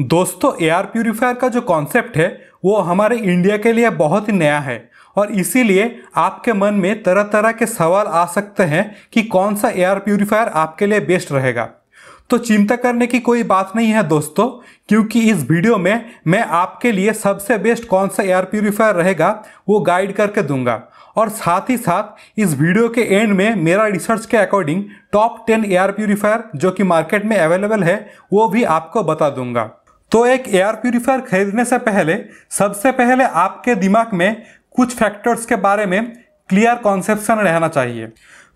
दोस्तों air purifier का जो कॉन्सेप्ट है वो हमारे इंडिया के लिए बहुत ही नया है और इसीलिए आपके मन में तरह तरह के सवाल आ सकते हैं कि कौन सा एयर प्यूरीफायर आपके लिए बेस्ट रहेगा तो चिंता करने की कोई बात नहीं है दोस्तों क्योंकि इस वीडियो में मैं आपके लिए सबसे बेस्ट कौन सा एयर प्यूरीफायर रहेगा वो गाइड करके दूंगा और साथ ही साथ इस वीडियो के एंड में मेरा रिसर्च के according top ten air purifier जो कि मार्केट में अवेलेबल है वो भी आपको बता दूंगा तो एक एयर प्यूरिफायर खरीदने से पहले सबसे पहले आपके दिमाग में कुछ फैक्टर्स के बारे में क्लियर कॉन्सेप्शन रहना चाहिए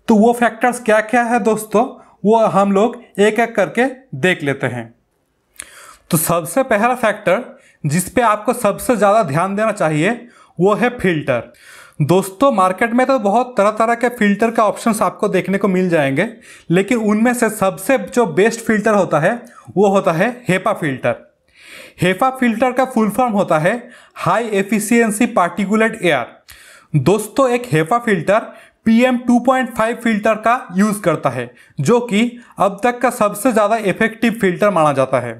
तो वो फैक्टर्स क्या क्या है दोस्तों वो हम लोग एक एक करके देख लेते हैं तो सबसे पहला फैक्टर जिस पे आपको सबसे ज़्यादा ध्यान देना चाहिए वो है फिल्टर दोस्तों मार्केट में तो बहुत तरह तरह के फिल्टर का ऑप्शंस आपको देखने को मिल जाएंगे लेकिन उनमें से सबसे जो बेस्ट फिल्टर होता है वो होता है हेपा फिल्टर हेफा फिल्टर का फुल फॉर्म होता है हाई एफिशिएंसी पार्टिकुलेट एयर दोस्तों एक हेफा फिल्टर पीएम 2.5 फिल्टर का यूज़ करता है जो कि अब तक का सबसे ज़्यादा इफेक्टिव फिल्टर माना जाता है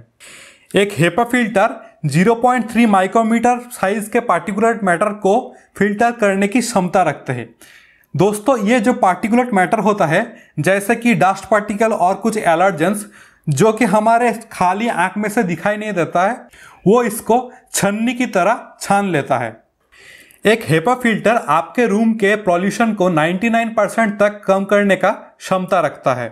एक हेपा फिल्टर 0.3 माइक्रोमीटर साइज के पार्टिकुलेट मैटर को फिल्टर करने की क्षमता रखते हैं दोस्तों ये जो पार्टिकुलेट मैटर होता है जैसे कि डस्ट पार्टिकल और कुछ एलर्जेंस जो कि हमारे खाली आंख में से दिखाई नहीं देता है वो इसको छन्नी की तरह छान लेता है एक हेपा फिल्टर आपके रूम के पॉल्यूशन को 99 परसेंट तक कम करने का क्षमता रखता है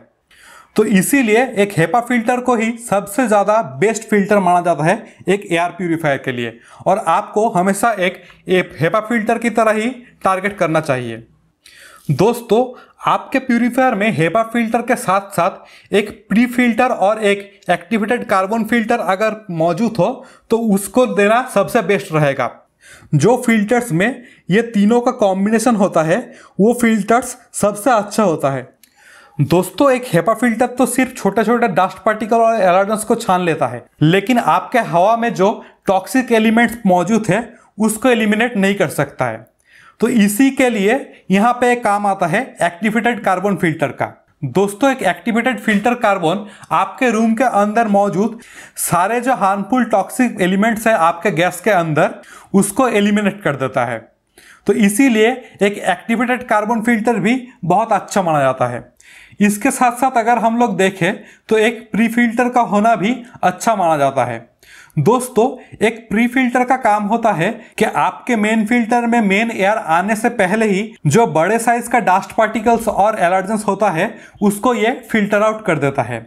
तो इसीलिए एक हेपा फिल्टर को ही सबसे ज़्यादा बेस्ट फिल्टर माना जाता है एक एयर प्यूरिफायर के लिए और आपको हमेशा एक हेपा फिल्टर की तरह ही टारगेट करना चाहिए दोस्तों आपके प्यूरीफायर में हेपा फिल्टर के साथ साथ एक प्री फिल्टर और एक एक्टिवेटेड कार्बन फिल्टर अगर मौजूद हो तो उसको देना सबसे बेस्ट रहेगा जो फिल्टर्स में ये तीनों का कॉम्बिनेशन होता है वो फिल्टर्स सबसे अच्छा होता है दोस्तों एक हेपा फिल्टर तो सिर्फ छोटे छोटे डस्ट पार्टिकल और एलर्जेंस को छान लेता है लेकिन आपके हवा में जो टॉक्सिक एलिमेंट्स मौजूद है उसको एलिमिनेट नहीं कर सकता है तो इसी के लिए यहाँ पे एक काम आता है एक्टिवेटेड कार्बन फिल्टर का दोस्तों एक एक्टिवेटेड फिल्टर कार्बन आपके रूम के अंदर मौजूद सारे जो हार्मफुल टॉक्सिक एलिमेंट्स है आपके गैस के अंदर उसको एलिमिनेट कर देता है तो इसीलिए एक एक्टिवेटेड कार्बन फिल्टर भी बहुत अच्छा माना जाता है इसके साथ साथ अगर हम लोग देखें तो एक प्री फिल्टर का होना भी अच्छा माना जाता है दोस्तों एक प्री फिल्टर का काम होता है कि आपके मेन फिल्टर में मेन एयर आने से पहले ही जो बड़े साइज का डास्ट पार्टिकल्स और एलर्जेंस होता है उसको ये फिल्टर आउट कर देता है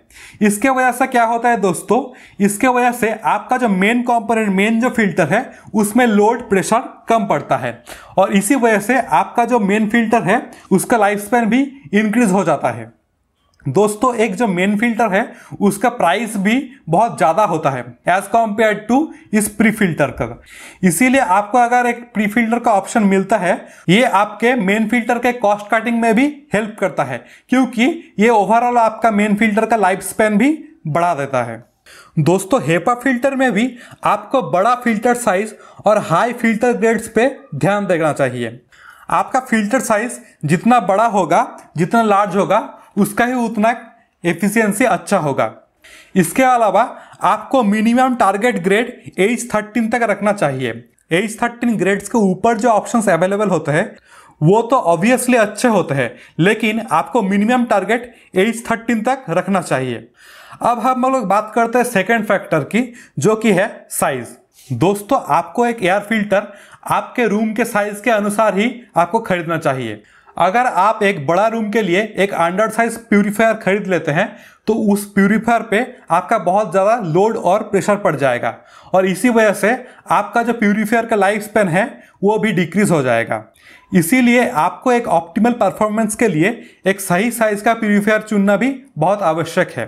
इसके वजह से क्या होता है दोस्तों इसके वजह से आपका जो मेन कॉम्पोनेंट मेन जो फिल्टर है उसमें लोड प्रेशर कम पड़ता है और इसी वजह से आपका जो मेन फिल्टर है उसका लाइफ स्पैन भी इंक्रीज हो जाता है दोस्तों एक जो मेन फिल्टर है उसका प्राइस भी बहुत ज़्यादा होता है एज कम्पेयर टू इस प्री फिल्टर का इसीलिए आपको अगर एक प्री फिल्टर का ऑप्शन मिलता है ये आपके मेन फिल्टर के कॉस्ट कटिंग में भी हेल्प करता है क्योंकि ये ओवरऑल आपका मेन फिल्टर का लाइफ स्पेन भी बढ़ा देता है दोस्तों हेपा फिल्टर में भी आपको बड़ा फिल्टर साइज और हाई फिल्टर ग्रेड्स पे ध्यान देना चाहिए आपका फिल्टर साइज जितना बड़ा होगा जितना लार्ज होगा उसका ही उतना एफिशिएंसी अच्छा होगा इसके अलावा आपको minimum target grade as thirteen तक रखना चाहिए एज थर्टीन ग्रेड्स के ऊपर जो ऑप्शंस अवेलेबल होते हैं वो तो ऑब्वियसली अच्छे होते हैं लेकिन आपको मिनिमम टारगेट एज थर्टीन तक रखना चाहिए अब हम लोग बात करते हैं सेकेंड फैक्टर की जो कि है साइज दोस्तों आपको एक एयर फिल्टर आपके रूम के साइज के अनुसार ही आपको खरीदना चाहिए अगर आप एक बड़ा रूम के लिए एक अंडर साइज प्यूरीफायर खरीद लेते हैं तो उस प्यूरिफायर पे आपका बहुत ज़्यादा लोड और प्रेशर पड़ जाएगा और इसी वजह से आपका जो प्यूरीफायर का लाइफ स्पेन है वो भी डिक्रीज हो जाएगा इसीलिए आपको एक ऑप्टिमल परफॉर्मेंस के लिए एक सही साइज़ का प्यूरीफायर चुनना भी बहुत आवश्यक है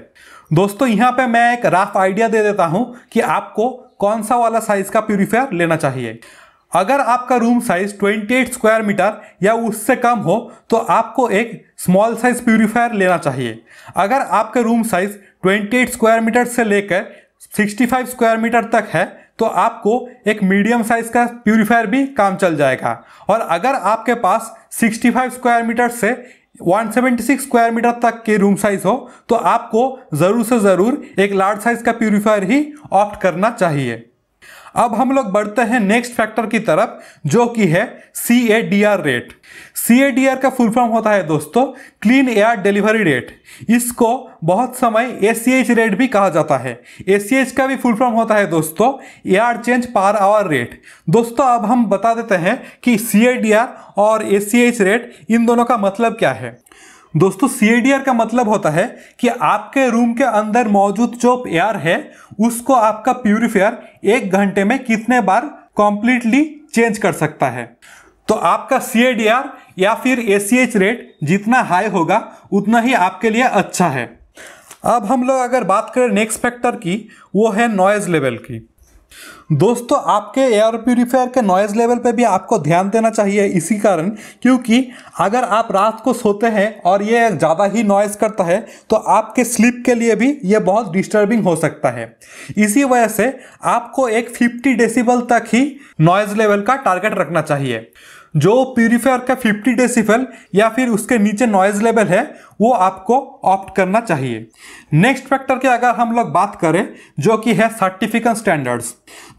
दोस्तों यहाँ पे मैं एक राफ आइडिया दे देता हूँ कि आपको कौन सा वाला साइज़ का प्यूरीफायर लेना चाहिए अगर आपका रूम साइज 28 स्क्वायर मीटर या उससे कम हो तो आपको एक स्मॉल साइज प्यूरीफायर लेना चाहिए अगर आपका रूम साइज 28 स्क्वायर मीटर से लेकर 65 स्क्वायर मीटर तक है तो आपको एक मीडियम साइज का प्यूरीफायर भी काम चल जाएगा और अगर आपके पास 65 स्क्वायर मीटर से 176 स्क्वायर मीटर तक के रूम साइज हो तो आपको ज़रूर से ज़रूर एक लार्ज साइज का प्यूरीफायर ही ऑप्ट करना चाहिए अब हम लोग बढ़ते हैं नेक्स्ट फैक्टर की तरफ जो कि है C A D R rate C A D R का फुल फॉर्म होता है दोस्तों क्लीन एयर डिलीवरी रेट इसको बहुत समय ए सी एच रेट भी कहा जाता है ए सी एच का भी फुल फॉर्म होता है दोस्तों air change per hour rate दोस्तों अब हम बता देते हैं कि सी ए डी आर और ए सी एच रेट इन दोनों का मतलब क्या है दोस्तों सी का मतलब होता है कि आपके रूम के अंदर मौजूद जो एयर है उसको आपका प्यूरिफायर एक घंटे में कितने बार कॉम्प्लीटली चेंज कर सकता है तो आपका सी या फिर ए रेट जितना हाई होगा उतना ही आपके लिए अच्छा है अब हम लोग अगर बात करें नेक्स्ट फैक्टर की वो है नॉइज लेवल की दोस्तों आपके एयर प्यूरीफायर के नॉइज़ लेवल पे भी आपको ध्यान देना चाहिए इसी कारण क्योंकि अगर आप रात को सोते हैं और ये ज़्यादा ही नॉइज़ करता है तो आपके स्लीप के लिए भी ये बहुत डिस्टर्बिंग हो सकता है इसी वजह से आपको एक 50 डेसिबल तक ही नॉइज़ लेवल का टारगेट रखना चाहिए जो प्यूरीफायर का 50 डेसिफल या फिर उसके नीचे नॉइज लेवल है वो आपको ऑप्ट करना चाहिए नेक्स्ट फैक्टर की अगर हम लोग बात करें जो कि है सर्टिफिकेट स्टैंडर्ड्स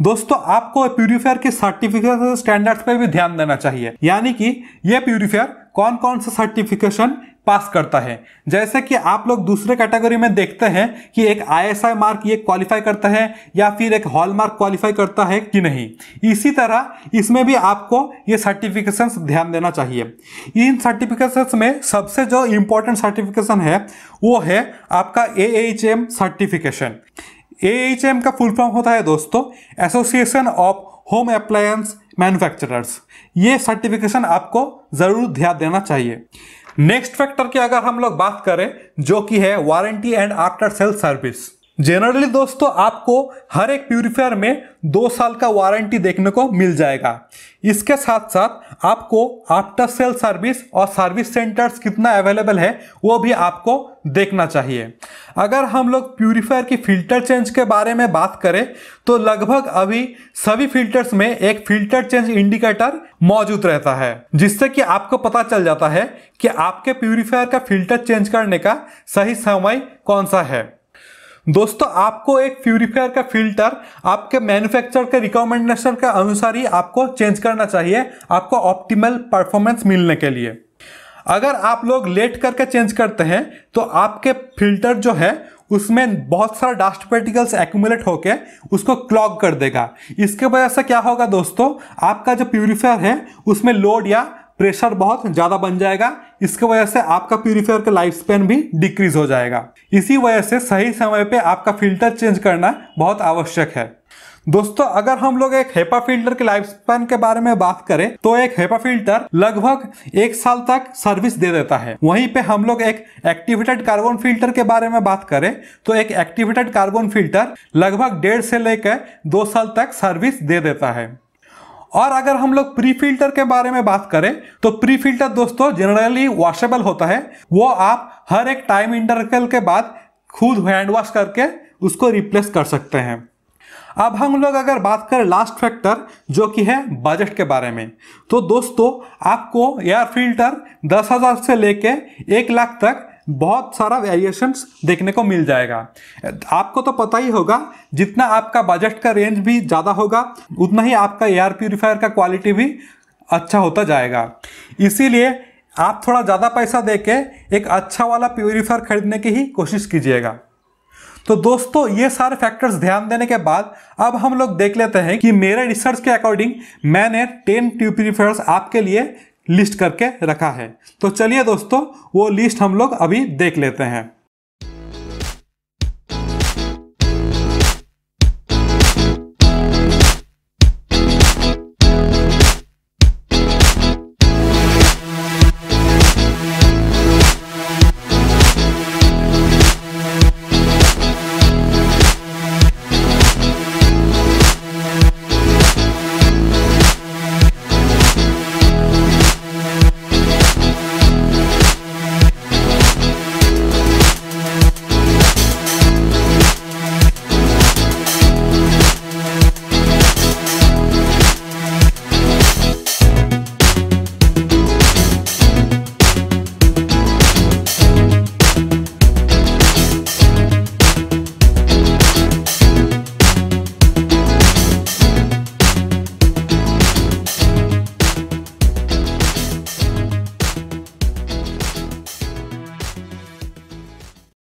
दोस्तों आपको प्यूरीफायर के सर्टिफिकेशन स्टैंडर्ड्स पे भी ध्यान देना चाहिए यानी कि ये प्यूरीफायर कौन कौन सा सर्टिफिकेशन पास करता है जैसे कि आप लोग दूसरे कैटेगरी में देखते हैं कि एक आईएसआई मार्क ये क्वालिफाई करता है या फिर एक हॉल मार्क क्वालिफाई करता है कि नहीं इसी तरह इसमें भी आपको ये सर्टिफिकेशंस ध्यान देना चाहिए इन सर्टिफिकेशंस में सबसे जो इम्पोर्टेंट सर्टिफिकेशन है वो है आपका ए सर्टिफिकेशन ए का फुल फॉर्म होता है दोस्तों association of home appliance manufacturers ये सर्टिफिकेशन आपको ज़रूर ध्यान देना चाहिए नेक्स्ट फैक्टर की अगर हम लोग बात करें जो कि है warranty and after sale service generally दोस्तों आपको हर एक प्यूरिफायर में दो साल का वारंटी देखने को मिल जाएगा इसके साथ साथ आपको आफ्टर सेल सर्विस और सर्विस सेंटर्स कितना अवेलेबल है वो भी आपको देखना चाहिए अगर हम लोग प्यूरिफायर की फ़िल्टर चेंज के बारे में बात करें तो लगभग अभी सभी फिल्टर्स में एक फ़िल्टर चेंज इंडिकेटर मौजूद रहता है जिससे कि आपको पता चल जाता है कि आपके प्यूरिफायर का फ़िल्टर चेंज करने का सही समय कौन सा है दोस्तों आपको एक प्यूरिफायर का फिल्टर आपके मैन्युफैक्चर के रिकमेंडेशन के अनुसार ही आपको चेंज करना चाहिए आपको ऑप्टिमल परफॉर्मेंस मिलने के लिए अगर आप लोग लेट करके चेंज करते हैं तो आपके फिल्टर जो है उसमें बहुत सारा डस्ट पार्टिकल्स एक्यूमुलेट होके उसको क्लॉग कर देगा इसके वजह से क्या होगा दोस्तों आपका जो प्यूरिफायर है उसमें लोड या प्रेशर बहुत ज़्यादा बन जाएगा इसके वजह से आपका प्यूरिफायर का लाइफ स्पेन भी डिक्रीज हो जाएगा इसी वजह से सही समय पे आपका फिल्टर चेंज करना बहुत आवश्यक है दोस्तों अगर हम लोग एक हेपा फिल्टर के लाइफ स्पेन के बारे में बात करें तो एक हेपा फिल्टर लगभग एक साल तक सर्विस दे देता है वहीं पे हम लोग एक एक्टिवेटेड कार्बन फिल्टर के बारे में बात करें तो एक एक्टिवेटेड कार्बन फिल्टर लगभग डेढ़ से लेकर दो साल तक सर्विस दे देता है और अगर हम लोग प्री फिल्टर के बारे में बात करें तो प्री फिल्टर दोस्तों जनरली वॉशेबल होता है वो आप हर एक टाइम इंटरकल के बाद खुद हैंड वॉश करके उसको रिप्लेस कर सकते हैं अब हम लोग अगर बात करें लास्ट फैक्टर जो कि है बजट के बारे में तो दोस्तों आपको एयर फिल्टर दस हज़ार से लेके एक लाख तक बहुत सारा वेरिएशंस देखने को मिल जाएगा आपको तो पता ही होगा जितना आपका बजट का रेंज भी ज़्यादा होगा उतना ही आपका एयर प्योरीफायर का क्वालिटी भी अच्छा होता जाएगा इसीलिए आप थोड़ा ज़्यादा पैसा दे के एक अच्छा वाला प्योरीफायर खरीदने की ही कोशिश कीजिएगा तो दोस्तों ये सारे फैक्टर्स ध्यान देने के बाद अब हम लोग देख लेते हैं कि मेरे रिसर्च के अकॉर्डिंग मैंने 10 प्योरीफायर्स आपके लिए लिस्ट करके रखा है तो चलिए दोस्तों वो लिस्ट हम लोग अभी देख लेते हैं